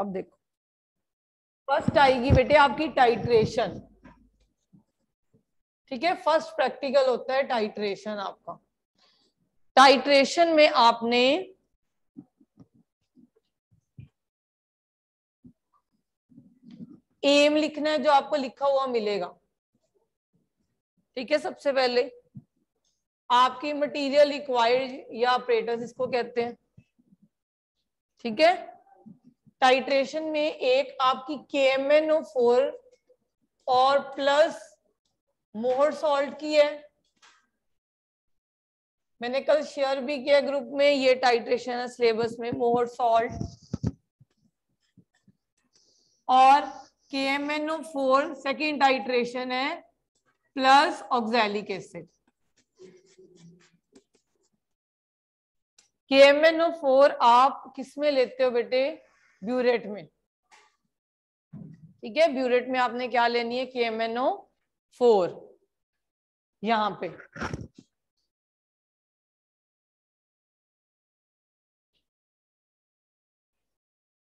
अब देखो फर्स्ट आएगी बेटे आपकी टाइट्रेशन ठीक है फर्स्ट प्रैक्टिकल होता है टाइट्रेशन आपका टाइट्रेशन में आपने एम लिखना है जो आपको लिखा हुआ मिलेगा ठीक है सबसे पहले आपकी मटेरियल रिक्वायर्ड या ऑपरेटर्स इसको कहते हैं ठीक है टाइट्रेशन में एक आपकी के फोर और प्लस मोहर सॉल्ट की है मैंने कल शेयर भी किया ग्रुप में ये टाइट्रेशन है सिलेबस में मोहर सॉल्ट और K M N O four second titration है plus oxalic acid K M N O four आप किस में लेते हो बेटे ब्यूरेट में ठीक है ब्यूरेट में आपने क्या लेनी है K M N O four यहां पे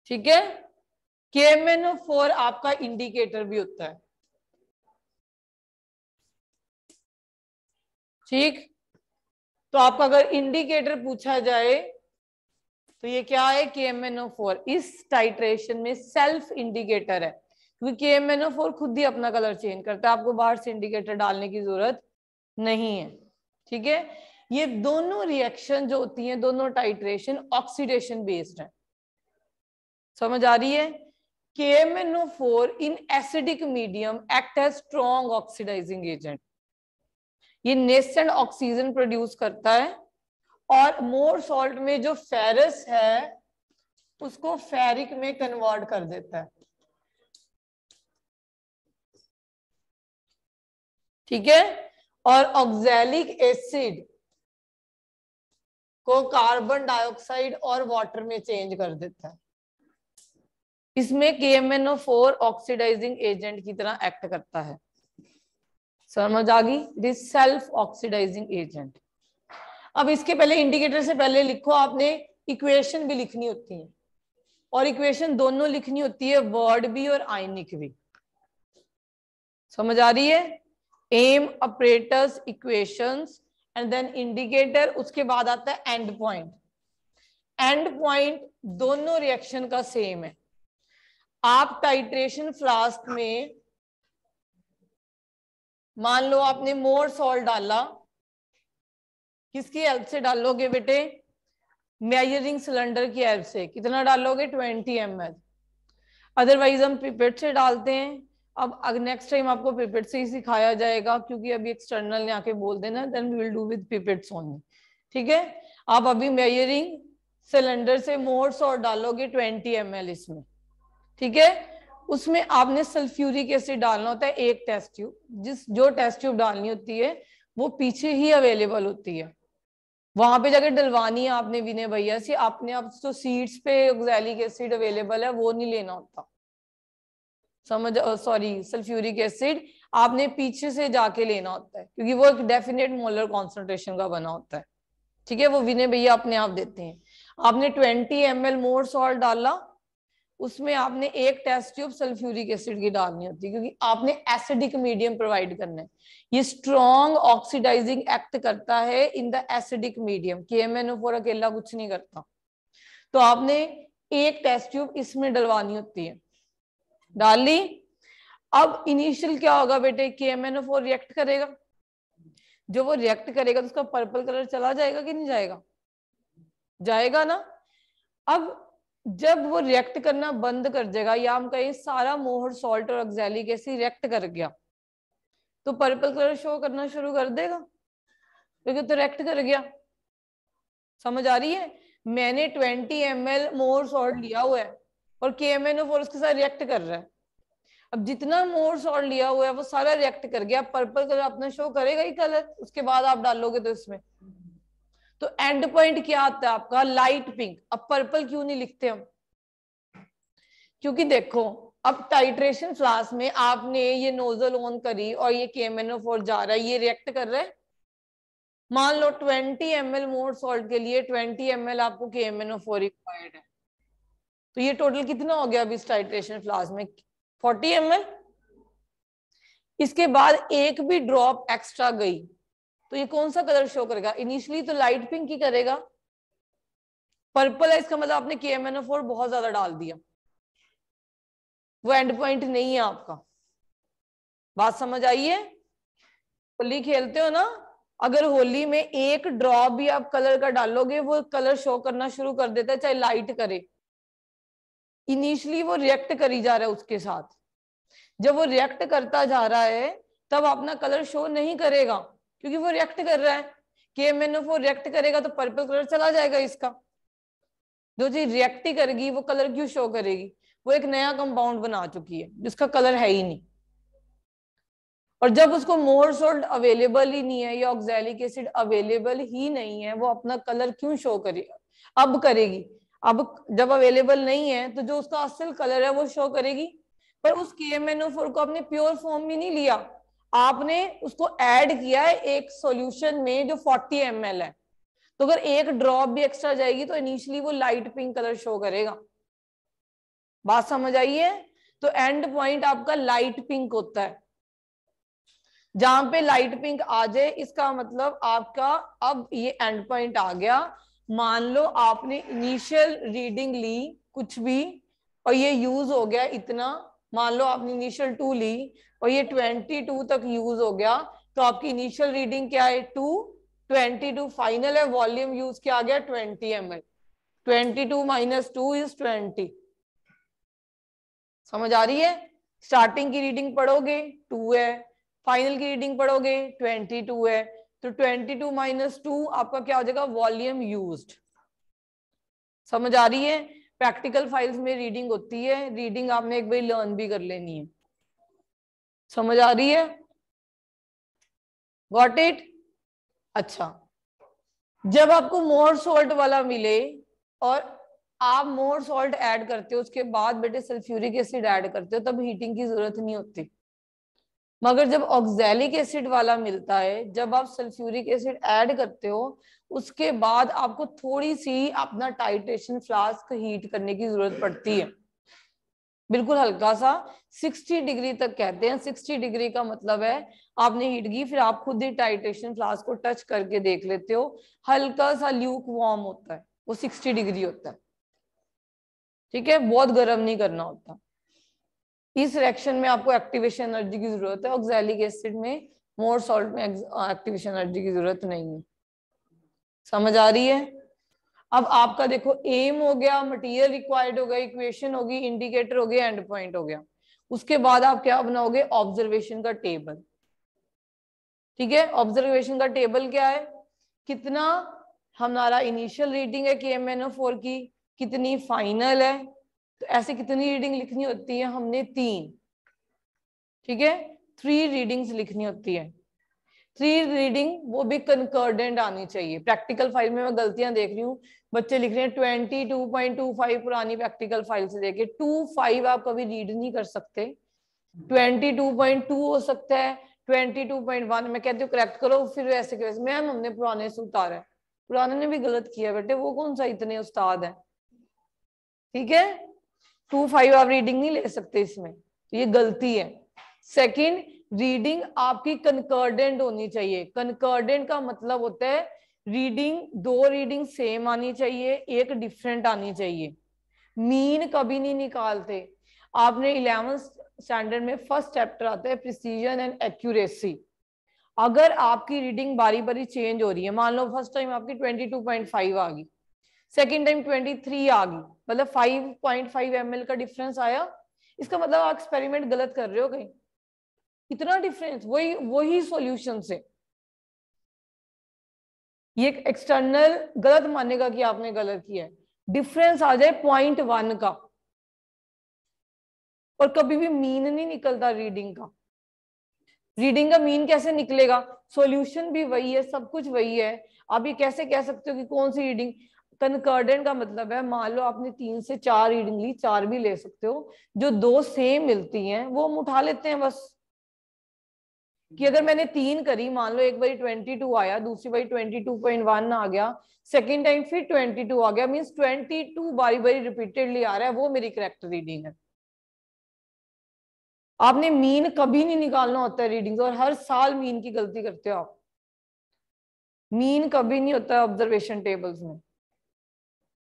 ठीक है K M N O four आपका इंडिकेटर भी होता है ठीक तो आपका अगर इंडिकेटर पूछा जाए तो ये क्या है K M N O four इस टाइट्रेशन में सेल्फ इंडिकेटर है क्योंकि के एम एन ओ फोर खुद ही अपना कलर चेंज करता है आपको बाहर से इंडिकेटर डालने की जरूरत नहीं है ठीक है ये दोनों रिएक्शन जो होती हैं दोनों टाइट्रेशन ऑक्सीडेशन बेस्ड है समझ आ रही है four in acidic medium act है स्ट्रॉन्ग ऑक्सीडाइजिंग एजेंट ये नेसेंट ऑक्सीजन प्रोड्यूस करता है और मोर सॉल्ट में जो फेरस है उसको फेरिक में कन्वर्ट कर देता है ठीक है और ऑक्सैलिक एसिड को कार्बन डाइऑक्साइड और वाटर में चेंज कर देता है इसमें K M N O four oxidising agent की तरह एक्ट करता है समझ आ गई दिस सेल्फ ऑक्सीडाइजिंग एजेंट अब इसके पहले इंडिकेटर से पहले लिखो आपने इक्वेशन भी लिखनी होती है और इक्वेशन दोनों लिखनी होती है वर्ड भी और आयनिक भी समझ आ रही है M operators equations and then indicator उसके बाद आता है एंड पॉइंट एंड पॉइंट दोनों रिएक्शन का सेम है आप टाइट्रेशन फ्लास्क में मान लो आपने मोर सॉल्ट डाला किसकी हेल्प से डालोगे बेटे मेजरिंग सिलेंडर की हेल्प से कितना डालोगे ट्वेंटी एम अदरवाइज हम पिपेट से डालते हैं अब नेक्स्ट टाइम आपको पिपेट से ही सिखाया जाएगा क्योंकि अभी एक्सटर्नल ने आके बोल देना then we will do with pipette Soni ठीक है आप अभी मेजरिंग सिलेंडर से मोर्स और डालोगे ट्वेंटी एम इसमें ठीक है उसमें आपने सल्फ्यूरिक एसिड डालना होता है एक टेस्ट ट्यूब जिस जो टेस्ट ट्यूब डालनी होती है वो पीछे ही अवेलेबल होती है वहां पे जाके डलवानी है आपने विनय भैया से आपने आप तो सीड्स पे ऑक्सैलिक एसिड अवेलेबल है वो नहीं लेना होता समझ सॉरी सल्फ्यूरिक एसिड आपने पीछे से जाके लेना होता है क्योंकि वो एक डेफिनेट मोलर कॉन्सेंट्रेशन का बना होता है ठीक है वो विनय भैया अपने आप देते हैं आपने 20 एम एल मोर सॉल्ट डाला उसमें आपने एक टेस्ट ट्यूब सल्फ्यूरिक एसिड की डालनी होती है क्योंकि आपने एसिडिक मीडियम प्रोवाइड करना है ये स्ट्रॉन्ग ऑक्सीडाइजिंग एक्ट करता है in the acidic medium K M N four अकेला कुछ नहीं करता तो आपने एक टेस्ट ट्यूब इसमें डलवानी होती है डाल ली अब इनिशियल क्या होगा बेटे के एम एन फोर रिएक्ट करेगा जो वो रिएक्ट करेगा तो उसका पर्पल कलर चला जाएगा कि नहीं जाएगा जाएगा ना अब जब वो रिएक्ट करना बंद कर देगा या हम कहें सारा मोहर सॉल्ट और ऑक्सैलिक एसिड रिएक्ट कर गया तो पर्पल कलर शो करना शुरू कर देगा क्योंकि तो रिएक्ट कर गया समझ आ रही है मैंने 20 एम एल मोहर सॉल्ट लिया हुआ है और के एम एन फोर उसके साथ रिएक्ट कर रहा है अब जितना मोर सॉल्ट लिया हुआ है वो सारा रिएक्ट कर गया पर्पल कलर अपना शो करेगा ही कलर उसके बाद आप डालोगे तो इसमें तो एंड पॉइंट क्या आता है आपका लाइट पिंक अब पर्पल क्यों नहीं लिखते हम क्योंकि देखो अब टाइट्रेशन फ्लास में आपने ये नोजल ऑन करी और ये के जा रहा है ये रिएक्ट कर रहा है मान लो 20 एम एल मोर सॉल्ट के लिए 20 एम एल आपको के एम रिक्वायर्ड है तो ये टोटल कितना हो गया अभी इस टाइट्रेशन फ्लास में 40 एम इसके बाद एक भी ड्रॉप एक्स्ट्रा गई तो ये कौन सा कलर शो करेगा इनिशियली तो लाइट पिंक ही करेगा पर्पल है इसका मतलब आपने के एम एन फोर बहुत ज्यादा डाल दिया वो एंड पॉइंट नहीं है आपका बात समझ आई है होली खेलते हो ना अगर होली में एक ड्रॉप भी आप कलर का डालोगे वो कलर शो करना शुरू कर देता है चाहे लाइट करे इनिशियली वो रिएक्ट करी जा रहा है उसके साथ जब वो रिएक्ट करता जा रहा है तब अपना कलर शो नहीं करेगा क्योंकि वो रिएक्ट कर रहा है के एम एन रिएक्ट करेगा तो पर्पल कलर चला जाएगा इसका जो चीज रिएक्ट ही करेगी वो कलर क्यों शो करेगी वो एक नया कंपाउंड बना चुकी है जिसका कलर है ही नहीं और जब उसको मोर सोल्ड अवेलेबल ही नहीं है या ऑक्जेलिक एसिड अवेलेबल ही नहीं है वो अपना कलर क्यों शो करेगा अब करेगी अब जब अवेलेबल नहीं है तो जो उसका असल कलर है वो शो करेगी पर उस के फोर को अपने प्योर फॉर्म में नहीं लिया आपने उसको ऐड किया है एक सॉल्यूशन में जो 40 एम है तो अगर एक ड्रॉप भी एक्स्ट्रा जाएगी तो इनिशियली वो लाइट पिंक कलर शो करेगा बात समझ आई है तो एंड पॉइंट आपका लाइट पिंक होता है जहां पे लाइट पिंक आ जाए इसका मतलब आपका अब ये एंड पॉइंट आ गया मान लो आपने इनिशियल रीडिंग ली कुछ भी और ये यूज हो गया इतना मान लो आपने इनिशियल टू ली और ये 22 तक यूज हो गया तो आपकी इनिशियल रीडिंग क्या है टू 22 फाइनल है वॉल्यूम यूज किया गया 20 M L twenty two minus two is twenty समझ आ रही है स्टार्टिंग की रीडिंग पढ़ोगे टू है फाइनल की रीडिंग पढ़ोगे ट्वेंटी टू है तो ट्वेंटी टू माइनस टू आपका क्या हो जाएगा वॉल्यूम यूज समझ आ रही है प्रैक्टिकल फाइल्स में रीडिंग होती है रीडिंग आपने एक बार लर्न भी कर लेनी है समझ आ रही है गॉट इट अच्छा जब आपको मोर सोल्ट वाला मिले और आप मोर सोल्ट ऐड करते हो उसके बाद बेटे सल्फ्यूरिक एसिड ऐड करते हो तब हीटिंग की जरूरत नहीं होती मगर जब ऑक्जेलिक एसिड वाला मिलता है जब आप सल्फ्यूरिक एसिड ऐड करते हो उसके बाद आपको थोड़ी सी अपना टाइटेशन फ्लास्क हीट करने की जरूरत पड़ती है बिल्कुल हल्का सा 60 डिग्री तक कहते हैं 60 डिग्री का मतलब है आपने हीट की फिर आप खुद ही टाइटेशन फ्लास्क को टच करके देख लेते हो हल्का सा ल्यूक वार्म होता है वो 60 डिग्री होता है ठीक है बहुत गर्म नहीं करना होता इस रिएक्शन में आपको एक्टिवेशन एनर्जी की जरूरत है ऑक्सैलिक एसिड में मोर सॉल्ट में एक्टिवेशन एनर्जी की जरूरत नहीं है समझ आ रही है अब आपका देखो एम हो गया मटेरियल रिक्वायर्ड हो गया इक्वेशन होगी इंडिकेटर हो गया एंड पॉइंट हो गया उसके बाद आप क्या बनाओगे ऑब्जर्वेशन का टेबल ठीक है ऑब्जर्वेशन का टेबल क्या है कितना हमारा इनिशियल रीडिंग है K M N O four की कितनी फाइनल है तो ऐसे कितनी रीडिंग लिखनी होती है हमने तीन ठीक है थ्री रीडिंग्स लिखनी होती है थ्री रीडिंग वो भी कंकर्डेंट आनी चाहिए प्रैक्टिकल फाइल में मैं गलतियां देख रही हूँ बच्चे लिख रहे हैं twenty two point two five पुरानी प्रैक्टिकल फाइल से देखे टू फाइव आप कभी रीड नहीं कर सकते ट्वेंटी टू पॉइंट टू हो सकता है ट्वेंटी टू पॉइंट वन मैं कहती हूँ करेक्ट करो फिर के वैसे मैम हमने पुराने से उतारा है पुराने ने भी गलत किया बेटे वो कौन सा इतने उस्ताद है ठीक है टू फाइव आप रीडिंग नहीं ले सकते इसमें ये गलती है सेकंड रीडिंग आपकी कंकर्डेंट होनी चाहिए कंकर्डेंट का मतलब होता है रीडिंग दो रीडिंग सेम आनी चाहिए एक डिफरेंट आनी चाहिए मीन कभी नहीं निकालते आपने इलेवेंथ स्टैंडर्ड में फर्स्ट चैप्टर आता है प्रिसीजन एंड एक्यूरेसी अगर आपकी रीडिंग बारी बारी चेंज हो रही है मान लो फर्स्ट टाइम आपकी 22.5 आ गई सेकेंड टाइम 23 आ गई मतलब 5.5 पॉइंट का डिफरेंस आया इसका मतलब आप एक्सपेरिमेंट गलत कर रहे हो कहीं इतना डिफरेंस वही वही सोल्यूशन से ये एक्सटर्नल गलत मानेगा कि आपने गलत किया है डिफरेंस आ जाए पॉइंट वन का और कभी भी मीन नहीं निकलता रीडिंग का रीडिंग का मीन कैसे निकलेगा सॉल्यूशन भी वही है सब कुछ वही है आप ये कैसे कह सकते हो कि कौन सी रीडिंग कनकर्डेंट का मतलब है मान लो आपने तीन से चार रीडिंग ली चार भी ले सकते हो जो दो सेम मिलती हैं वो हम उठा लेते हैं बस कि अगर मैंने तीन करी मान लो एक बार ट्वेंटी टू आया दूसरी बार ट्वेंटी टू बारी 22.1 आ गया सेकेंड टाइम फिर ट्वेंटी टू आ गया मीन्स ट्वेंटी टू बारी बारी रिपीटेडली आ रहा है वो मेरी करेक्ट रीडिंग है आपने मीन कभी नहीं निकालना होता है रीडिंग और हर साल मीन की गलती करते हो आप मीन कभी नहीं होता ऑब्जर्वेशन टेबल्स में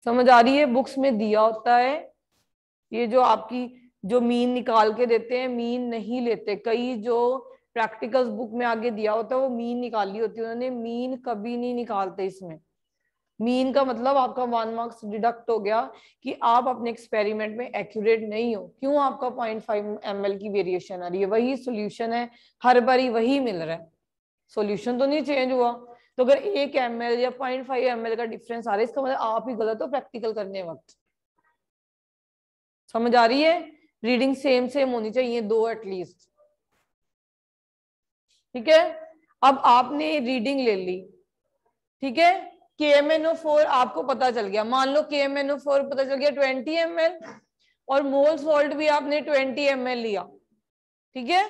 समझ आ रही है बुक्स में दिया होता है ये जो आपकी जो मीन निकाल के देते हैं मीन नहीं लेते कई जो प्रैक्टिकल्स बुक में आगे दिया होता है वो मीन निकाली होती है उन्होंने मीन कभी नहीं निकालते इसमें मीन का मतलब आपका वन मार्क्स डिडक्ट हो गया कि आप अपने एक्सपेरिमेंट में एक्यूरेट नहीं हो क्यों आपका पॉइंट फाइव एम की वेरिएशन आ रही है वही सोल्यूशन है हर बारी वही मिल रहा है सोल्यूशन तो नहीं चेंज हुआ तो अगर एक एम या पॉइंट फाइव एम का डिफरेंस आ रहा है इसका मतलब आप ही गलत हो प्रैक्टिकल करने वक्त समझ आ रही है रीडिंग सेम सेम होनी चाहिए दो एटलीस्ट ठीक है अब आपने रीडिंग ले ली ठीक है K M N O four आपको पता चल गया मान लो के एम एन ओ फोर पता चल गया ट्वेंटी एम एल और मोल सॉल्ट भी आपने ट्वेंटी एम एल लिया ठीक है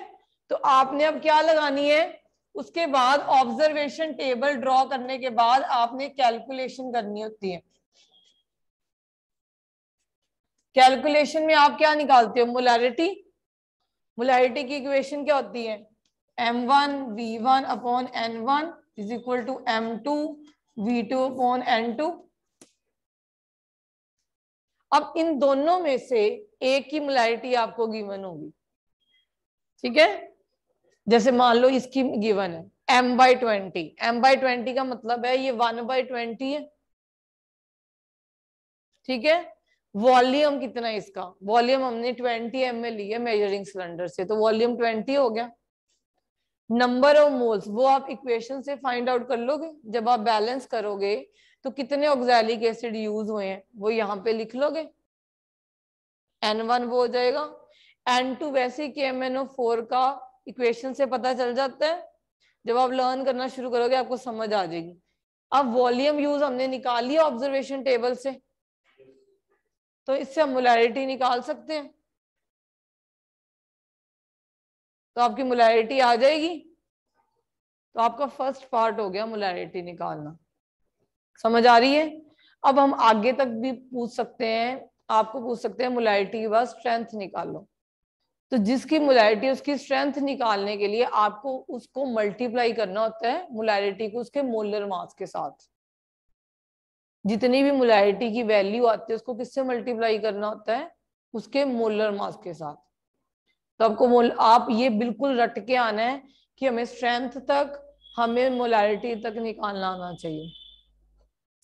तो आपने अब क्या लगानी है उसके बाद ऑब्जर्वेशन टेबल ड्रॉ करने के बाद आपने कैलकुलेशन करनी होती है कैलकुलेशन में आप क्या निकालते हो मोलैरिटी मोलैरिटी की इक्वेशन क्या होती है M one V one upon N one is equal to M two V two upon N two अब इन दोनों में से एक की मोलारिटी आपको गिवन होगी ठीक है जैसे मान लो इसकी गिवन है m by twenty M by twenty का मतलब है ये वन बाई ट्वेंटी है ठीक है वॉल्यूम कितना है इसका वॉल्यूम हमने ट्वेंटी एम में लिया मेजरिंग सिलेंडर से तो वॉल्यूम ट्वेंटी हो गया नंबर ऑफ मोल्स वो आप इक्वेशन से फाइंड आउट कर लोगे जब आप बैलेंस करोगे तो कितने ऑक्सैलिक एसिड यूज हुए हैं वो यहाँ पे लिख लोगे एन वन वो हो जाएगा एन टू वैसे के एम एन ओ फोर का इक्वेशन से पता चल जाता है जब आप लर्न करना शुरू करोगे आपको समझ आ जाएगी अब वॉल्यूम यूज हमने निकाली ऑब्जर्वेशन टेबल से तो इससे हम मोलैरिटी निकाल सकते हैं तो आपकी मुलायरिटी आ जाएगी तो आपका फर्स्ट पार्ट हो गया मुलायरिटी निकालना समझ आ रही है अब हम आगे तक भी पूछ सकते हैं आपको पूछ सकते हैं मुलायरिटी के बाद स्ट्रेंथ निकालो तो जिसकी मुलायरिटी उसकी स्ट्रेंथ निकालने के लिए आपको उसको मल्टीप्लाई करना होता है मुलायरिटी को उसके मोलर मास के साथ जितनी भी मुलायरिटी की वैल्यू आती है उसको किससे मल्टीप्लाई करना होता है उसके मोलर मास के साथ तो आपको आप ये बिल्कुल रट के आना है कि हमें स्ट्रेंथ तक हमें मोलैरिटी तक निकालना आना चाहिए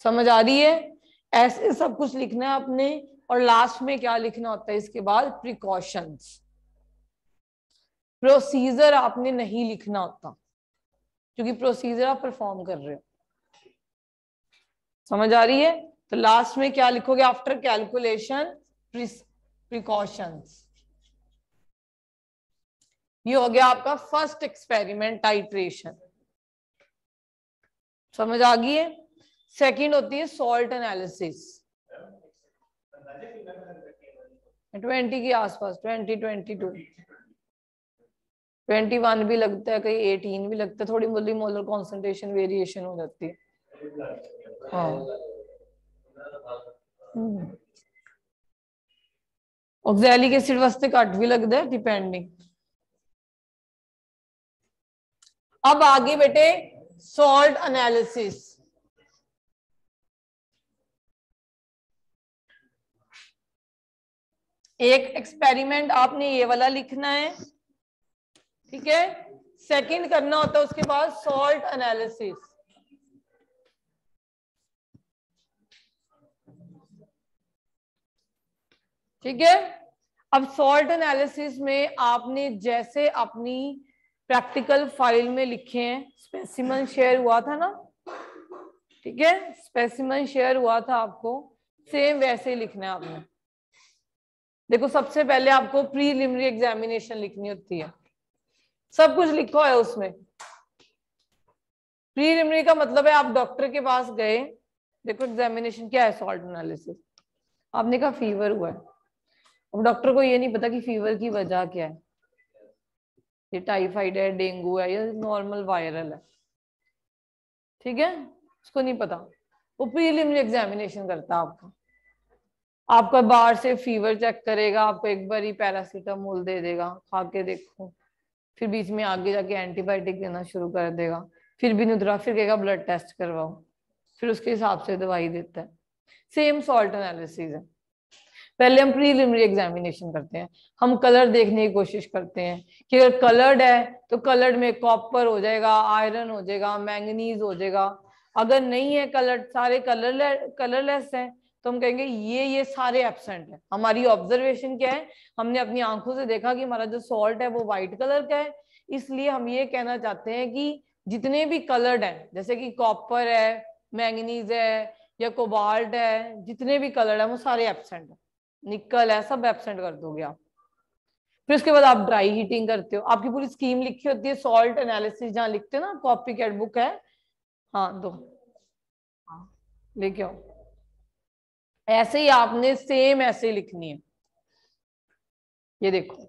समझ आ रही है ऐसे सब कुछ लिखना है आपने और लास्ट में क्या लिखना होता है इसके बाद प्रिकॉशंस प्रोसीजर आपने नहीं लिखना होता क्योंकि प्रोसीजर आप परफॉर्म कर रहे हो समझ आ रही है तो लास्ट में क्या लिखोगे आफ्टर कैलकुलेशन प्रिकॉशंस ये हो गया आपका फर्स्ट एक्सपेरिमेंट टाइट्रेशन समझ आ गई है सेकंड होती है सॉल्ट एनालिसिस ट्वेंटी के आसपास twenty twenty two twenty one भी लगता है कहीं एटीन भी लगता है थोड़ी मोली मोलर कॉन्सेंट्रेशन वेरिएशन हो जाती है हाँ ऑक्सैलिक हम्म। एसिड वास्ते घट भी लगता है डिपेंडिंग अब आगे बेटे सॉल्ट एनालिसिस एक एक्सपेरिमेंट आपने ये वाला लिखना है ठीक है सेकंड करना होता है उसके बाद सॉल्ट एनालिसिस ठीक है अब सॉल्ट एनालिसिस में आपने जैसे अपनी प्रैक्टिकल फाइल में लिखे हैं स्पेसिमन शेयर हुआ था ना ठीक है स्पेसिमन शेयर हुआ था आपको सेम वैसे ही लिखना है आपने देखो सबसे पहले आपको प्रीलिमिनरी एग्जामिनेशन लिखनी होती है सब कुछ लिखा है उसमें प्रीलिमिनरी का मतलब है आप डॉक्टर के पास गए देखो एग्जामिनेशन क्या है सॉल्ट एनालिसिस आपने कहा फीवर हुआ है अब डॉक्टर को ये नहीं पता कि फीवर की वजह क्या है ये टाइफाइड है डेंगू है या नॉर्मल वायरल है ठीक है उसको नहीं पता वो प्रीलिम एग्जामिनेशन करता है आपका आपका बाहर से फीवर चेक करेगा आपको एक बार ही पैरासीटामोल दे देगा खा के देखो फिर बीच में आगे जाके एंटीबायोटिक देना शुरू कर देगा फिर भी नहीं उतरा फिर कहेगा ब्लड टेस्ट करवाओ फिर उसके हिसाब से दवाई देता है सेम सॉल्ट एनालिसिस है पहले हम प्रीलिमिनरी एग्जामिनेशन करते हैं हम कलर देखने की कोशिश करते हैं कि अगर कलर्ड है तो कलर्ड में कॉपर हो जाएगा आयरन हो जाएगा मैंगनीज हो जाएगा अगर नहीं है कलर्ड सारे कलर कलरलेस हैं तो हम कहेंगे ये ये सारे एबसेंट है हमारी ऑब्जर्वेशन क्या है हमने अपनी आंखों से देखा कि हमारा जो सॉल्ट है वो व्हाइट कलर का है इसलिए हम ये कहना चाहते हैं कि जितने भी कलर्ड हैं जैसे कि कॉपर है मैंगनीज है या कोबाल्ट है जितने भी कलर्ड है वो सारे एबसेंट है निकल है सब एबसेंट कर दोगे आप फिर उसके बाद आप ड्राई हीटिंग करते हो आपकी पूरी स्कीम लिखी होती है सॉल्ट एनालिसिस जहां लिखते हो ना कॉपी कैट बुक है हाँ दो लेके आओ ऐसे ही आपने सेम ऐसे ही लिखनी है ये देखो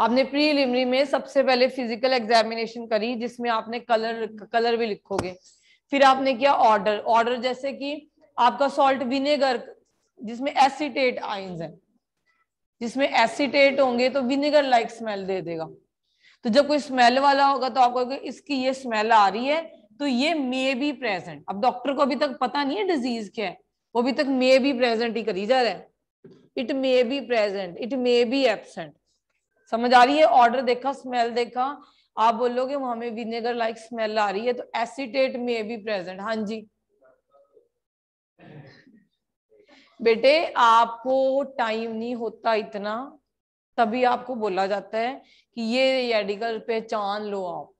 आपने प्रीलिमरी में सबसे पहले फिजिकल एग्जामिनेशन करी जिसमें आपने कलर कलर भी लिखोगे फिर आपने किया ऑर्डर ऑर्डर जैसे कि आपका सॉल्ट विनेगर जिसमें एसिटेट आइंस है जिसमें एसिटेट होंगे तो विनेगर लाइक स्मेल दे देगा तो जब कोई स्मेल वाला होगा तो आपको इसकी ये स्मेल आ रही है तो ये मे बी प्रेजेंट अब डॉक्टर को अभी तक पता नहीं है डिजीज क्या है वो अभी तक मे बी प्रेजेंट ही करी जा रहा है it may be present it may be absent समझ आ रही है ऑर्डर देखा स्मेल देखा आप बोलोगे हमें विनेगर लाइक स्मेल आ रही है तो एसिटेट मे बी प्रेजेंट हाँ जी बेटे आपको टाइम नहीं होता इतना तभी आपको बोला जाता है कि ये पे पहचान लो आप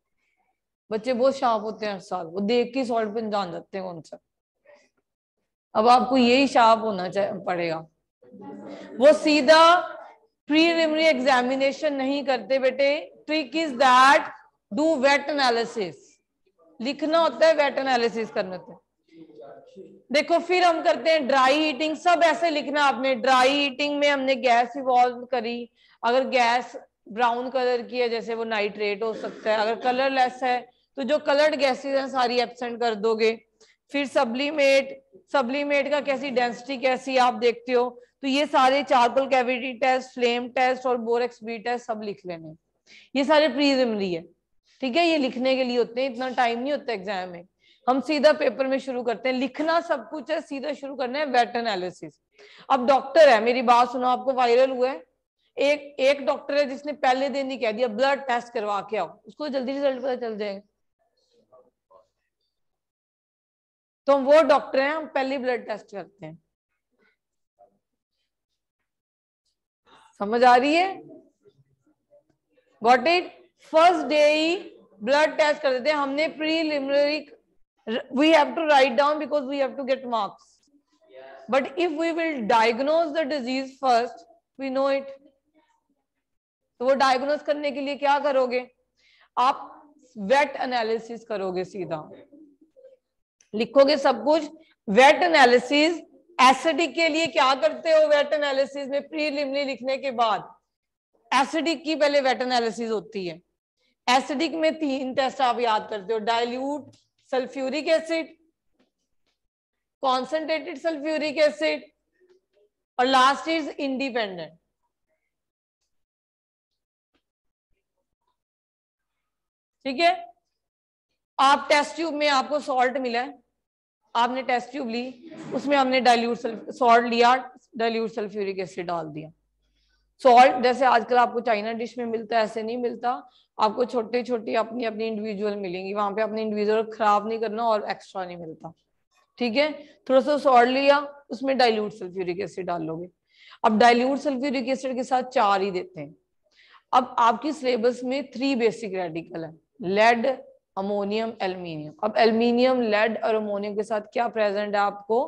बच्चे बहुत शार्प होते हैं हर साल वो देख के सॉल्व जान जाते हैं कौन सा अब आपको यही शार्प होना पड़ेगा वो सीधा प्रीलिमिनरी एग्जामिनेशन नहीं करते बेटे trick is that do wet analysis लिखना होता है वेट एनालिसिस करना होता है देखो फिर हम करते हैं ड्राई हीटिंग सब ऐसे लिखना आपने ड्राई हीटिंग में हमने गैस इवॉल्व करी अगर गैस ब्राउन कलर की है जैसे वो नाइट्रेट हो सकता है अगर कलरलेस है तो जो कलर्ड गैसेज हैं सारी एबसेंट कर दोगे फिर सब्लीमेट सब्लीमेट का कैसी डेंसिटी कैसी आप देखते हो तो ये सारे charcoal cavity test flame test और बोरेक्स बी टेस्ट सब लिख लेने ये सारे प्रीजिमरी है ठीक है ये लिखने के लिए होते हैं इतना टाइम नहीं होता एग्जाम में हम सीधा पेपर में शुरू करते हैं लिखना सब कुछ है सीधा शुरू करना है वेट एनालिसिस अब डॉक्टर है मेरी बात सुनो आपको वायरल हुआ है एक एक डॉक्टर है जिसने पहले दिन ही कह दिया ब्लड टेस्ट करवा के आओ उसको जल्दी रिजल्ट पता चल जाएगा तो हम वो डॉक्टर हैं हम पहले ब्लड टेस्ट करते हैं समझ आ रही है गॉट इट फर्स्ट डे ही ब्लड टेस्ट कर देते हैं हमने preliminary we have to write down because we have to get marks. Yes. But if we will diagnose the disease first, we know it. तो वो डायग्नोज करने के लिए क्या करोगे आप वेट एनालिसिस करोगे सीधा लिखोगे सब कुछ वेट एनालिसिस एसिडिक के लिए क्या करते हो वेट एनालिसिस में प्रीलिमिनरी लिखने के बाद एसिडिक की पहले वेट एनालिसिस होती है एसिडिक में तीन टेस्ट आप याद करते हो dilute sulphuric acid concentrated sulphuric acid और लास्ट इज इंडिपेंडेंट ठीक है आप टेस्ट ट्यूब में आपको सॉल्ट मिला है आपने टेस्ट ट्यूब ली उसमें हमने डाइल्यूट सॉल्ट लिया डाइल्यूट सल्फ्यूरिक एसिड डाल दिया सॉल्ट जैसे आजकल आपको चाइना डिश में मिलता है ऐसे नहीं मिलता आपको छोटी छोटी अपनी अपनी इंडिविजुअल मिलेंगी वहां पे अपने इंडिविजुअल खराब नहीं करना और एक्स्ट्रा नहीं मिलता ठीक है थोड़ा सा सॉल्ट लिया उसमें डाइल्यूट सल्फ्यूरिक एसिड डालोगे अब डाइल्यूट सल्फ्यूरिक एसिड के साथ चार ही देते हैं अब आपकी सिलेबस में थ्री बेसिक रेडिकल है लेड अमोनियम एल्यूमिनियम अब एल्यूमिनियम लेड और अमोनियम के साथ क्या प्रेजेंट है आपको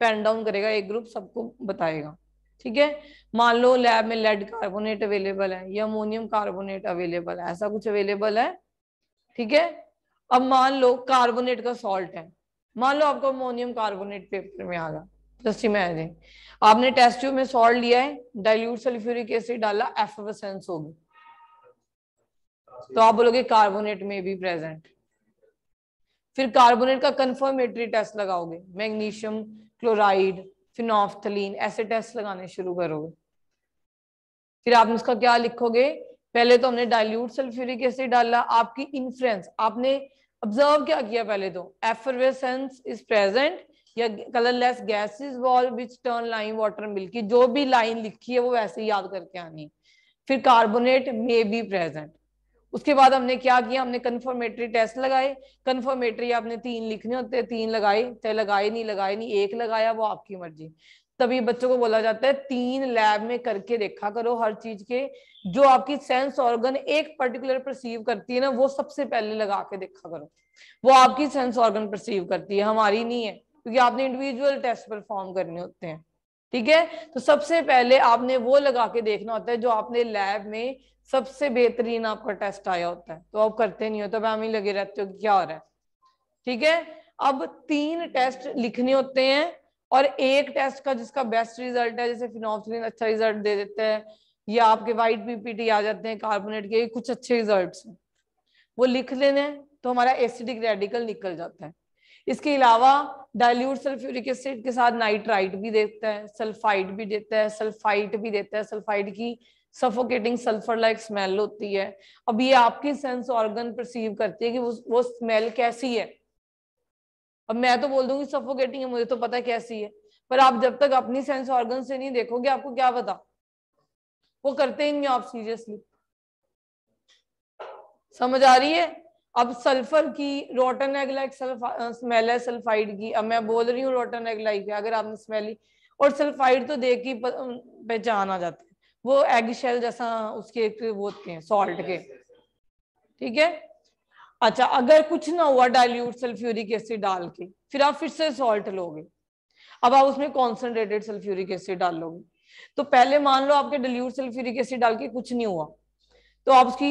पेन डाउन करेगा एक ग्रुप सबको बताएगा ठीक है मान लो लैब में लेड कार्बोनेट अवेलेबल है या अमोनियम कार्बोनेट अवेलेबल है ऐसा कुछ अवेलेबल है ठीक है अब मान लो कार्बोनेट का सॉल्ट है मान लो आपको अमोनियम कार्बोनेट पेपर में आ गया जस्ट इमेजिन आपने टेस्ट ट्यूब में सॉल्ट लिया है डाइल्यूट सल्फ्यूरिक एसिड डाला एफेंस होगी तो आप बोलोगे कार्बोनेट में भी प्रेजेंट फिर कार्बोनेट का कंफर्मेटरी टेस्ट लगाओगे मैग्नीशियम क्लोराइड फिनोफ्थलीन ऐसे टेस्ट लगाने शुरू करोगे फिर आप उसका क्या लिखोगे पहले तो हमने डाइल्यूट सल्फ्यूरिक एसिड डाला आपकी इन्फ्लुएंस आपने ऑब्जर्व क्या किया पहले तो एफरवेसेंस इज प्रेजेंट या colourless gases wall which turn lime water milky जो भी लाइन लिखी है वो वैसे ही याद करके आनी फिर कार्बोनेट मे बी प्रेजेंट उसके बाद हमने क्या किया हमने कन्फर्मेटरी टेस्ट लगाए कन्फर्मेटरी आपने तीन लिखने होते हैं तीन लगाए चाहे लगाए नहीं लगाए नहीं एक लगाया वो आपकी मर्जी तभी बच्चों को बोला जाता है तीन लैब में करके देखा करो हर चीज के जो आपकी सेंस ऑर्गन एक पर्टिकुलर परसीव करती है ना वो सबसे पहले लगा के देखा करो वो आपकी सेंस ऑर्गन परसीव करती है हमारी नहीं है क्योंकि आपने इंडिविजुअल टेस्ट परफॉर्म करने होते हैं ठीक है तो सबसे पहले आपने वो लगा के देखना होता है जो आपने लैब में सबसे बेहतरीन आपका टेस्ट आया होता है तो आप करते नहीं हो तो हम ही लगे रहते हो क्या हो रहा है ठीक है अब तीन टेस्ट लिखने होते हैं और एक टेस्ट का जिसका बेस्ट रिजल्ट है जैसे फिनोप्सिलिन अच्छा रिजल्ट दे देते हैं या आपके व्हाइट पीपीटी आ जाते हैं कार्बोनेट के कुछ अच्छे रिजल्ट वो लिख लेने तो हमारा एसिडिक रेडिकल निकल जाता है इसके अलावा डायल्यूट सल्फ्यूरिक एसिड के साथ नाइट्राइट भी देता है सल्फाइड भी देता है सल्फाइट भी देता है सल्फाइड की सफोकेटिंग सल्फर लाइक स्मेल होती है अब ये आपकी सेंस ऑर्गन परसीव करती है कि वो वो स्मेल कैसी है अब मैं तो बोल दूंगी सफोकेटिंग है मुझे तो पता है कैसी है पर आप जब तक अपनी सेंस ऑर्गन से नहीं देखोगे आपको क्या पता वो करते ही नहीं आप सीरियसली समझ आ रही है अब सल्फर की रोटन एग लाइक स्मेल है सल्फाइड की अब मैं बोल रही हूँ रोटन एग लाइक अगर आपने स्मेल और सल्फाइड तो देख ही पहचान आ जाती है वो एग शेल जैसा उसके एक वो होते हैं सॉल्ट के ठीक है अच्छा अगर कुछ ना हुआ डाइल्यूट सल्फ्यूरिक एसिड डाल के फिर आप फिर से सॉल्ट लोगे अब आप उसमें कॉन्सेंट्रेटेड सल्फ्यूरिक एसिड डाल लोगे तो पहले मान लो आपके डिल्यूट सल्फ्यूरिक एसिड डाल के कुछ नहीं हुआ तो आप उसकी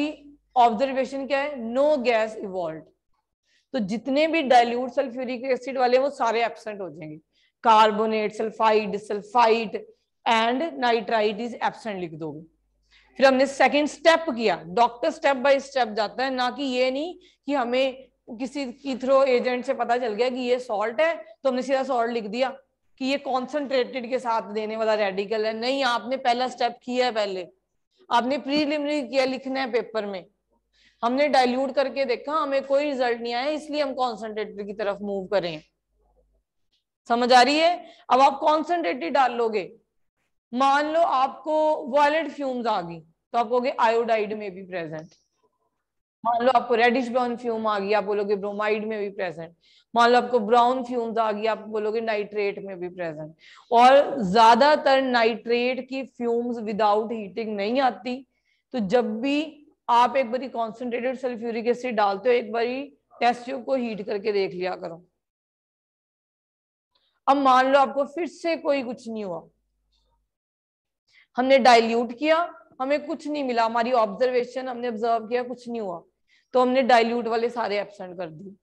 ऑब्जर्वेशन क्या है नो गैस इवॉल्व तो जितने भी डाइल्यूट सल्फ्यूरिक एसिड वाले वो सारे एबसेंट हो जाएंगे carbonate sulphide sulphite and nitride is absent लिख दोगे फिर हमने सेकेंड स्टेप किया डॉक्टर स्टेप बाय स्टेप जाता है ना कि ये नहीं कि हमें किसी की थ्रो एजेंट से पता चल गया कि ये सॉल्ट है तो हमने सीधा सॉल्ट लिख दिया कि ये कॉन्सेंट्रेटेड के साथ देने वाला रेडिकल है नहीं आपने पहला स्टेप किया है पहले आपने प्रीलिमिनरी किया लिखना है पेपर में हमने डाइल्यूट करके देखा हमें कोई रिजल्ट नहीं आया इसलिए हम कॉन्सेंट्रेटेड की तरफ मूव करें समझ आ रही है अब आप कॉन्सेंट्रेटेड डाल लोगे मान लो आपको वॉयलेट फ्यूम्स आ गई तो आप कहोगे आयोडाइड में भी प्रेजेंट मान लो आपको रेडिश ब्राउन फ्यूम आ गई आप बोलोगे ब्रोमाइड में भी प्रेजेंट मान लो आपको ब्राउन फ्यूम्स आ गई आप बोलोगे नाइट्रेट में भी प्रेजेंट और ज्यादातर नाइट्रेट की फ्यूम्स विदाउट हीटिंग नहीं आती तो जब भी आप एक बारी कॉन्सेंट्रेटेड सल्फ्यूरिक एसिड डालते हो एक बारी टेस्ट ट्यूब को हीट करके देख लिया करो अब मान लो आपको फिर से कोई कुछ नहीं हुआ हमने डाइल्यूट किया हमें कुछ नहीं मिला हमारी ऑब्जर्वेशन हमने ऑब्जर्व किया कुछ नहीं हुआ तो हमने डाइल्यूट वाले सारे एबसेंट कर दिए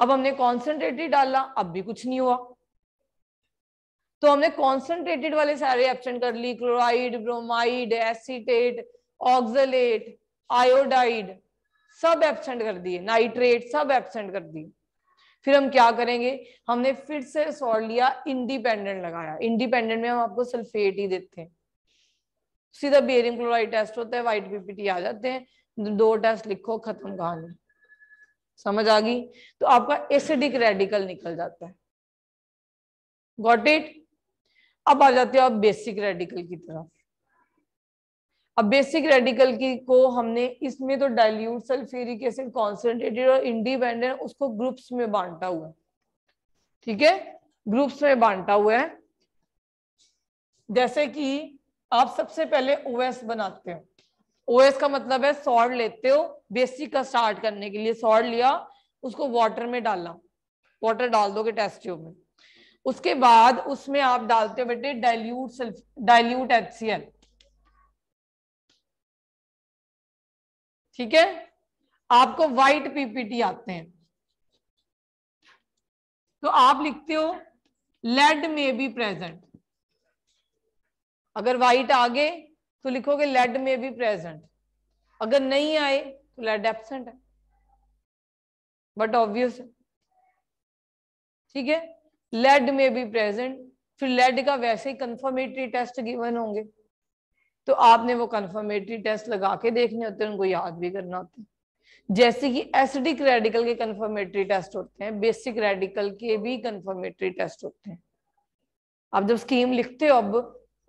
अब हमने कॉन्सेंट्रेटेड डाला अब भी कुछ नहीं हुआ तो हमने कॉन्सेंट्रेटेड वाले सारे एबसेंट कर ली chloride bromide acetate oxalate iodide सब एबसेंट कर दिए नाइट्रेट सब एबसेंट कर दिए फिर हम क्या करेंगे हमने फिर से सॉल्ट लिया इंडिपेंडेंट लगाया इंडिपेंडेंट में हम आपको सल्फेट ही देते हैं सीधा बेरियम क्लोराइड टेस्ट होता है वाइट बीपीटी आ जाते हैं दो टेस्ट लिखो खत्म कहानी समझ आ गई तो आपका एसिडिक रेडिकल निकल जाता है गॉट इट अब आ जाते हो आप बेसिक रेडिकल की तरफ अब बेसिक रेडिकल की को हमने इसमें तो डाइल्यूट सल्फ्यूरिक एसिड कॉन्सेंट्रेटेड और इंडिपेंडेंट उसको ग्रुप्स में बांटा हुआ है ठीक है ग्रुप्स में बांटा हुआ है जैसे कि आप सबसे पहले ओएस बनाते हो ओएस का मतलब है सॉल्ट लेते हो बेसिक का स्टार्ट करने के लिए सॉल्ट लिया उसको वाटर में डाला वाटर डाल दोगे टेस्ट ट्यूब में उसके बाद उसमें आप डालते हो बेटे डाइल्यूट डाइल्यूट एचसीएल ठीक है आपको व्हाइट पीपीटी आते हैं तो आप लिखते हो लेड में बी प्रेजेंट अगर वाइट आ गए तो लिखोगे लेड में भी प्रेजेंट अगर नहीं आए तो लेड एबसेंट है बट ऑब्वियस है ठीक है लेड में भी प्रेजेंट फिर लेड का वैसे ही कंफर्मेटरी टेस्ट गिवन होंगे तो आपने वो कंफर्मेटरी टेस्ट लगा के देखने होते हैं उनको याद भी करना होता है जैसे कि एसिडिक रेडिकल के कंफर्मेटरी टेस्ट होते हैं बेसिक रेडिकल के भी कंफर्मेटरी टेस्ट होते हैं आप जब स्कीम लिखते हो अब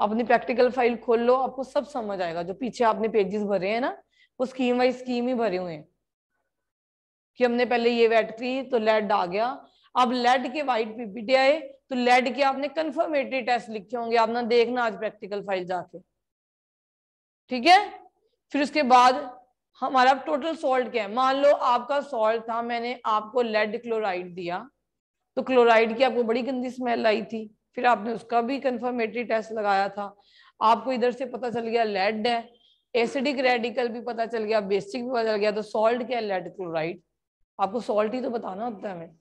अपनी प्रैक्टिकल फाइल खोल लो आपको सब समझ आएगा जो पीछे आपने पेजेस भरे हैं ना वो स्कीम वाइज स्कीम ही भरे हुए हैं कि हमने पहले ये वेट की तो लेड आ गया अब लेड के वाइट पीपीटी आए तो लेड के आपने कन्फर्मेटरी टेस्ट लिखे होंगे आप ना देखना आज प्रैक्टिकल फाइल जाके ठीक है फिर उसके बाद हमारा टोटल सॉल्ट क्या है मान लो आपका सॉल्ट था मैंने आपको लेड क्लोराइड दिया तो क्लोराइड की आपको बड़ी गंदी स्मेल आई थी फिर आपने उसका भी कंफर्मेटरी टेस्ट लगाया था आपको इधर से पता चल गया लेड है एसिडिक रेडिकल भी पता चल गया बेसिक भी पता चल गया तो सॉल्ट क्या है लेड क्लोराइड आपको सॉल्ट ही तो बताना होता है हमें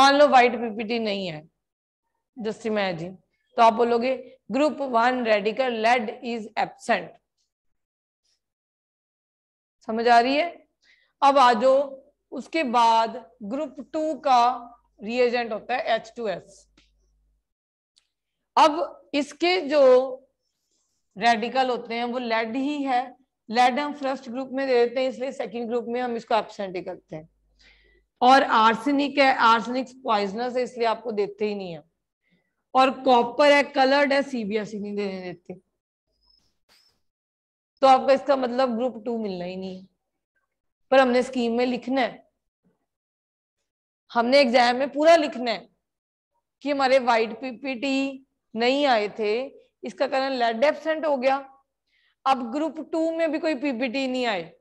मान लो व्हाइट पीपीटी नहीं है जस्ट इमेजिन तो आप बोलोगे group one radical lead is absent समझ आ रही है अब आ जाओ उसके बाद ग्रुप टू का रिएजेंट होता है एच टू एस अब इसके जो रेडिकल होते हैं वो लेड ही है लेड हम फर्स्ट ग्रुप में दे देते हैं इसलिए सेकंड ग्रुप में हम इसको एबसेंट ही करते हैं और आर्सेनिक है आर्सेनिक पॉइजनस है इसलिए आपको देते ही नहीं है और कॉपर है कलर्ड है सीबीएसई नहीं देने देते तो आपका इसका मतलब ग्रुप टू मिलना ही नहीं है पर हमने स्कीम में लिखना है हमने एग्जाम में पूरा लिखना है कि हमारे वाइट पीपीटी नहीं आए थे इसका कारण लेड एबसेंट हो गया अब ग्रुप टू में भी कोई पीपीटी नहीं आए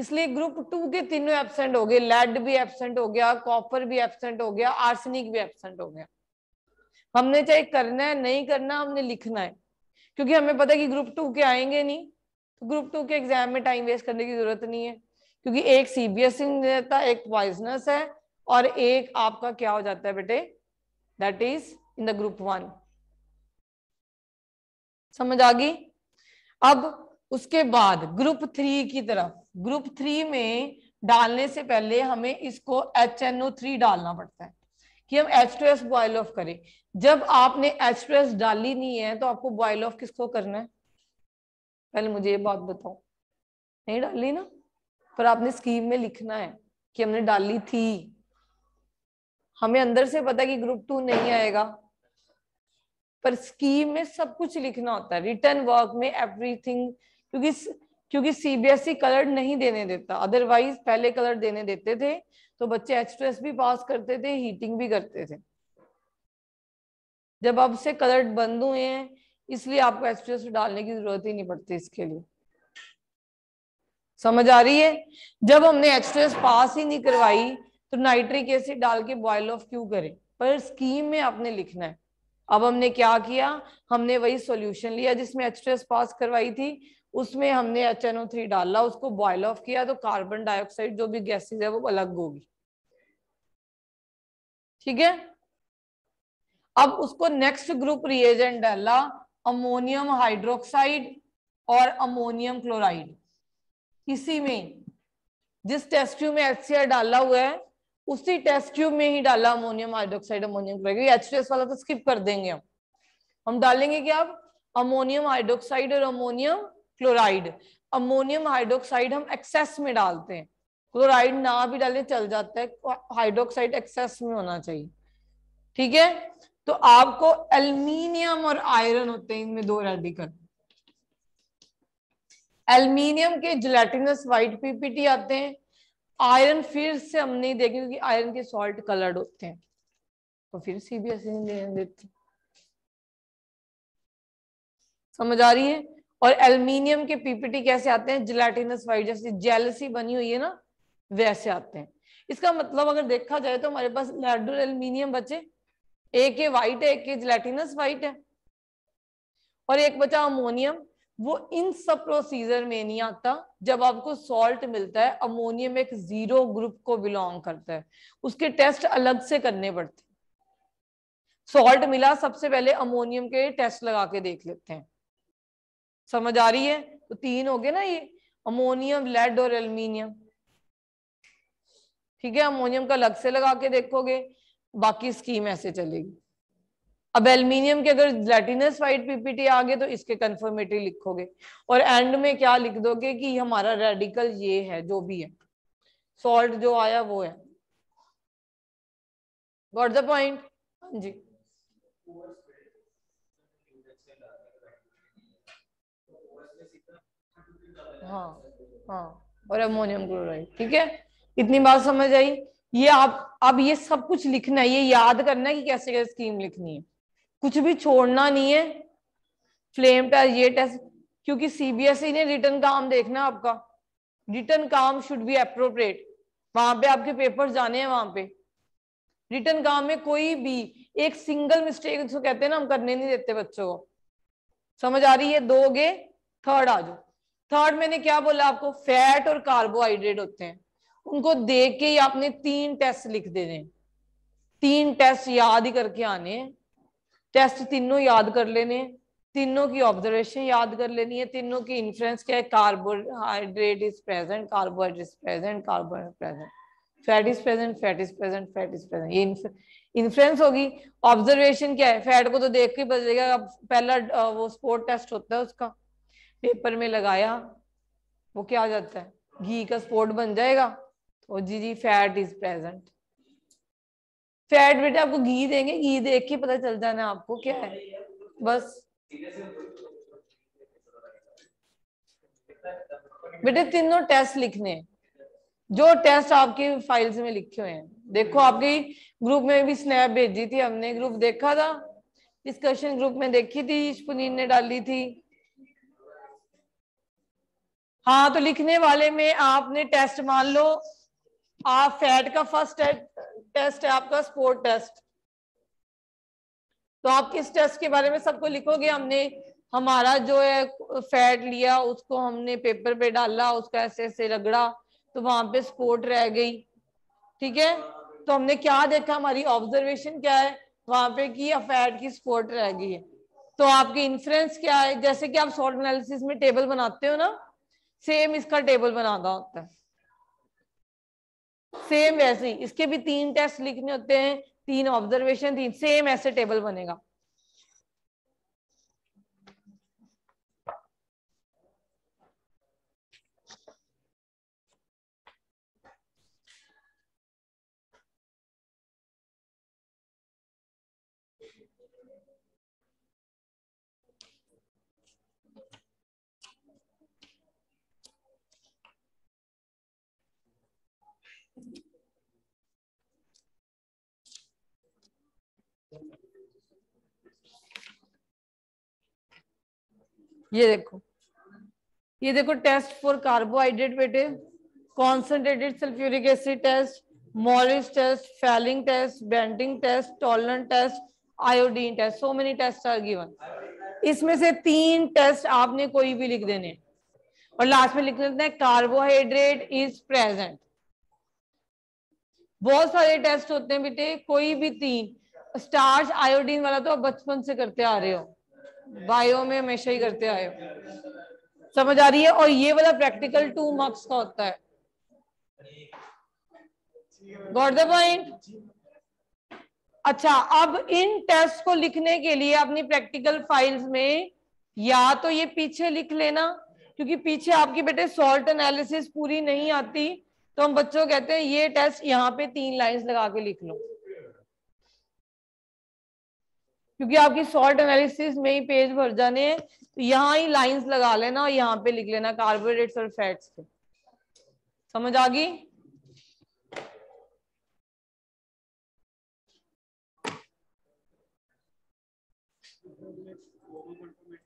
इसलिए ग्रुप टू के तीनों एबसेंट हो गए लेड भी एबसेंट हो गया कॉपर भी एबसेंट हो गया आर्सनिक भी एबसेंट हो गया हमने चाहे करना है नहीं करना हमने लिखना है क्योंकि हमें पता है कि ग्रुप टू के आएंगे नहीं तो ग्रुप टू के एग्जाम में टाइम वेस्ट करने की जरूरत नहीं है क्योंकि एक सीबीएसई देता e एक पॉइजनस है और एक आपका क्या हो जाता है बेटे that is in the group one समझ आ गई अब उसके बाद ग्रुप थ्री की तरफ ग्रुप थ्री में डालने से पहले हमें इसको एच एन ओ थ्री डालना पड़ता है कि हम H two S boil off करें जब आपने एच टू एस डाली नहीं है तो आपको बॉयल ऑफ किसको करना है पहले मुझे ये बात बताओ नहीं डाली ना पर आपने स्कीम में लिखना है कि हमने डाली थी हमें अंदर से पता कि ग्रुप टू नहीं आएगा पर स्कीम में सब कुछ लिखना होता है रिटर्न वर्क में एवरीथिंग क्योंकि क्योंकि सीबीएसई कलर e नहीं देने देता अदरवाइज पहले कलर देने देते थे तो बच्चे एच टू एस भी पास करते थे हीटिंग भी करते थे जब अब से कलर बंद हुए हैं इसलिए आपको एच टू एस डालने की जरूरत ही नहीं पड़ती इसके लिए समझ आ रही है जब हमने एच टू एस पास ही नहीं करवाई तो नाइट्रिक एसिड डाल के बॉयल ऑफ क्यों करें पर स्कीम में आपने लिखना है अब हमने क्या किया हमने वही सॉल्यूशन लिया जिसमें एच पास करवाई थी उसमें हमने एच डाला उसको बॉयल ऑफ किया तो कार्बन डाइऑक्साइड जो भी गैसेज है वो अलग होगी ठीक है अब उसको नेक्स्ट ग्रुप रिएजेंट डाला अमोनियम हाइड्रोक्साइड और अमोनियम क्लोराइड इसी में जिस टेस्ट ट्यूब में एच डाला हुआ है उसी टेस्ट ट्यूब में ही डाला ammonium hydroxide ammonium chloride H वाला तो स्किप कर देंगे हम हम डालेंगे क्या अब अमोनियम हाइड्रोक्साइड और अमोनियम क्लोराइड अमोनियम हाइड्रोक्साइड हम एक्सेस में डालते हैं क्लोराइड ना भी डाले चल जाता है हाइड्रोक्साइड एक्सेस में होना चाहिए ठीक है तो आपको एल्मीनियम और आयरन होते हैं इनमें दो रेडिकल एल्मीनियम के जिलेटिनस वाइट पीपीटी आते हैं आयरन फिर से हम नहीं देखेंगे क्योंकि आयरन के सॉल्ट कलर्ड होते हैं तो फिर सीबीएसई नहीं देने देती समझ आ रही है और एल्यूमिनियम के पीपीटी कैसे आते हैं जिलेटिनस वाइट जैसे जेलसी बनी हुई है ना वैसे आते हैं इसका मतलब अगर देखा जाए तो हमारे पास लेड और एल्यूमिनियम बचे एक ये व्हाइट है एक ये जिलेटिनस वाइट है और एक बचा अमोनियम वो इन सब प्रोसीजर में नहीं आता जब आपको सॉल्ट मिलता है अमोनियम एक जीरो ग्रुप को बिलोंग करता है उसके टेस्ट अलग से करने पड़ते सॉल्ट मिला सबसे पहले अमोनियम के टेस्ट लगा के देख लेते हैं समझ आ रही है तो तीन हो गए ना ये अमोनियम लेड और एल्यूमिनियम ठीक है अमोनियम का अलग से लगा के देखोगे बाकी स्कीम ऐसे चलेगी अब एल्यूमिनियम के अगर लैटिनस वाइट पीपीटी आगे तो इसके कंफर्मेटरी लिखोगे और एंड में क्या लिख दोगे कि हमारा रेडिकल ये है जो भी है सॉल्ट जो आया वो है गॉट द पॉइंट जी हाँ हाँ और अमोनियम क्लोराइड ठीक है इतनी बात समझ आई ये आप अब ये सब कुछ लिखना है ये याद करना है कि कैसे कैसे स्कीम लिखनी है कुछ भी छोड़ना नहीं है फ्लेम टेस्ट ये टेस्ट क्योंकि सीबीएसई e ने रिटर्न काम देखना आपका रिटर्न काम शुड बी अप्रोप्रिएट वहां पे आपके पेपर जाने हैं वहां पे रिटर्न काम में कोई भी एक सिंगल मिस्टेक जिसको कहते हैं ना हम करने नहीं देते बच्चों को समझ आ रही है दोगे थर्ड आ जाओ थर्ड मैंने क्या बोला आपको फैट और कार्बोहाइड्रेट होते हैं उनको देख के ही आपने तीन टेस्ट लिख देने तीन टेस्ट याद ही करके आने हैं टेस्ट तीनों याद कर लेने तीनों की ऑब्जर्वेशन याद कर लेनी है तीनों की इन्फ्लुएंस क्या है carbohydrate is present carbohydrate is present carbohydrate present fat is present fat is present fat is present ये इन्फ्लुएंस होगी ऑब्जर्वेशन क्या है फैट को तो देख के पता चलेगा अब पहला वो स्पोर्ट टेस्ट होता है उसका पेपर में लगाया वो क्या आ जाता है घी का स्पोर्ट बन जाएगा तो जी जी फैट इज प्रेजेंट फैट बेटा आपको घी देंगे घी देख के पता चल जाना आपको क्या है बस बेटे तीनों टेस्ट लिखने जो टेस्ट आपके फाइल्स में लिखे हुए हैं देखो आपके ग्रुप में भी स्नैप भेजी थी हमने ग्रुप देखा था डिस्कशन ग्रुप में देखी थी पुनीन ने डाली थी हाँ तो लिखने वाले में आपने टेस्ट मान लो आप फैट का फर्स्ट टेस्ट है आपका स्पोर्ट टेस्ट तो आप किस टेस्ट के बारे में सबको लिखोगे हमने हमारा जो है फैट लिया उसको हमने पेपर पे डाला उसका ऐसे ऐसे रगड़ा तो वहां पे स्पोर्ट रह गई ठीक है तो हमने क्या देखा हमारी ऑब्जर्वेशन क्या है वहां पे कि फैट की स्पोर्ट रह गई है तो आपकी इन्फ्रेंस क्या है जैसे कि आप सॉल्ट एनालिसिस में टेबल बनाते हो ना सेम इसका टेबल बनाना होता है सेम वैसे ही इसके भी तीन टेस्ट लिखने होते हैं तीन ऑब्जर्वेशन तीन सेम ऐसे टेबल बनेगा ये देखो ये देखो टेस्ट फॉर कार्बोहाइड्रेट बेटे concentrated sulphuric acid test Molisch test Fehling test Benedict test Tollens test iodine test so many test are given इसमें से तीन टेस्ट आपने कोई भी लिख देने और लास्ट में लिख देते हैं कार्बोहाइड्रेट इज प्रेजेंट बहुत सारे टेस्ट होते हैं बेटे कोई भी तीन स्टार्च आयोडीन वाला तो आप बचपन से करते आ रहे हो बायो में हमेशा ही करते आए हो समझ आ रही है और ये वाला प्रैक्टिकल टू मार्क्स का होता है गॉट द पॉइंट अच्छा अब इन टेस्ट को लिखने के लिए अपनी प्रैक्टिकल फाइल्स में या तो ये पीछे लिख लेना क्योंकि पीछे आपकी बेटे सॉल्ट एनालिसिस पूरी नहीं आती तो हम बच्चों कहते हैं ये टेस्ट यहाँ पे तीन लाइंस लगा के लिख लो क्योंकि आपकी सॉल्ट एनालिसिस में ही पेज भर जाने हैं तो यहाँ ही लाइंस लगा लेना और यहाँ पे लिख लेना कार्बोहाइड्रेट्स और फैट्स के समझ आ गई